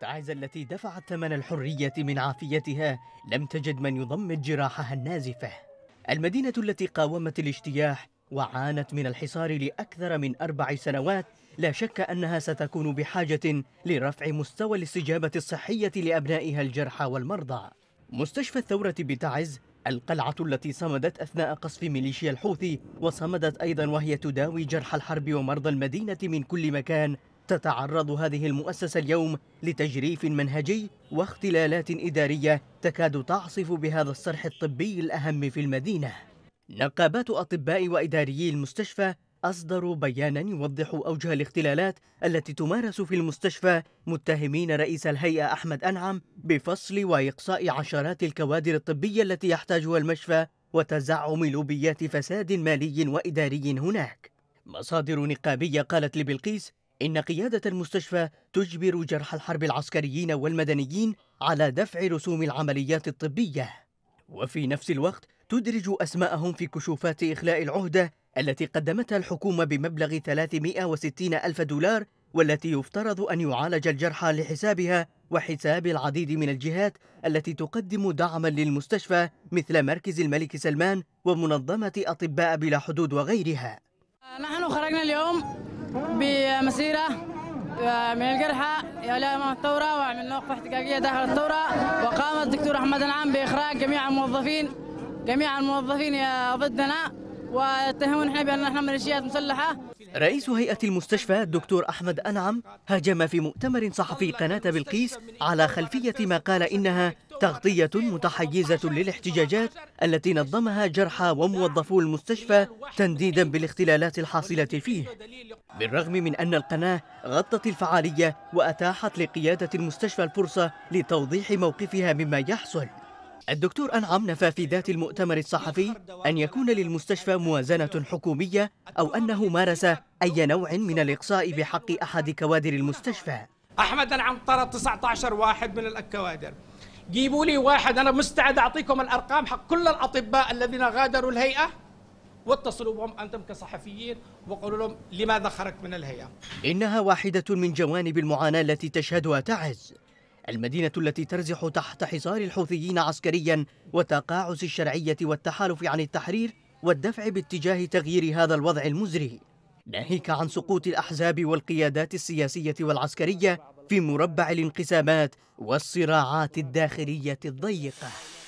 تعز التي دفعت ثمن الحرية من عافيتها لم تجد من يضمد جراحها النازفة المدينة التي قاومت الاجتياح وعانت من الحصار لأكثر من أربع سنوات لا شك أنها ستكون بحاجة لرفع مستوى الاستجابة الصحية لأبنائها الجرحى والمرضى مستشفى الثورة بتعز القلعة التي صمدت أثناء قصف ميليشيا الحوثي وصمدت أيضا وهي تداوي جرحى الحرب ومرضى المدينة من كل مكان تتعرض هذه المؤسسة اليوم لتجريف منهجي واختلالات إدارية تكاد تعصف بهذا الصرح الطبي الأهم في المدينة. نقابات أطباء وإداريي المستشفى أصدروا بيانا يوضح أوجه الاختلالات التي تمارس في المستشفى متهمين رئيس الهيئة أحمد أنعم بفصل وإقصاء عشرات الكوادر الطبية التي يحتاجها المشفى وتزعم لوبيات فساد مالي وإداري هناك. مصادر نقابية قالت لبلقيس إن قيادة المستشفى تجبر جرح الحرب العسكريين والمدنيين على دفع رسوم العمليات الطبية وفي نفس الوقت تدرج أسماءهم في كشوفات إخلاء العهدة التي قدمتها الحكومة بمبلغ 360 ألف دولار والتي يفترض أن يعالج الجرحى لحسابها وحساب العديد من الجهات التي تقدم دعما للمستشفى مثل مركز الملك سلمان ومنظمة أطباء بلا حدود وغيرها نحن خرجنا اليوم بمسيرة من الجرحى إلى الثورة وعملنا وقفة احتجاجية داخل الثورة وقام الدكتور أحمد العام بإخراج جميع الموظفين جميع الموظفين ضدنا واتهمون احنا بان احنا ميليشيات مسلحه رئيس هيئه المستشفى الدكتور احمد انعم هاجم في مؤتمر صحفي قناه بلقيس على خلفيه ما قال انها تغطيه متحيزه للاحتجاجات التي نظمها جرحى وموظفو المستشفى تنديدا بالاختلالات الحاصله فيه بالرغم من ان القناه غطت الفعاليه واتاحت لقياده المستشفى الفرصه لتوضيح موقفها مما يحصل الدكتور أنعم نفى في ذات المؤتمر الصحفي أن يكون للمستشفى موازنة حكومية أو أنه مارس أي نوع من الإقصاء بحق أحد كوادر المستشفى أحمد أنعم طرد 19 واحد من الكوادر جيبوا لي واحد أنا مستعد أعطيكم الأرقام حق كل الأطباء الذين غادروا الهيئة واتصلوا بهم أنتم كصحفيين وقولوا لهم لماذا خرجت من الهيئة إنها واحدة من جوانب المعاناة التي تشهدها تعز المدينة التي ترزح تحت حصار الحوثيين عسكريا وتقاعس الشرعية والتحالف عن التحرير والدفع باتجاه تغيير هذا الوضع المزري ناهيك عن سقوط الأحزاب والقيادات السياسية والعسكرية في مربع الانقسامات والصراعات الداخلية الضيقة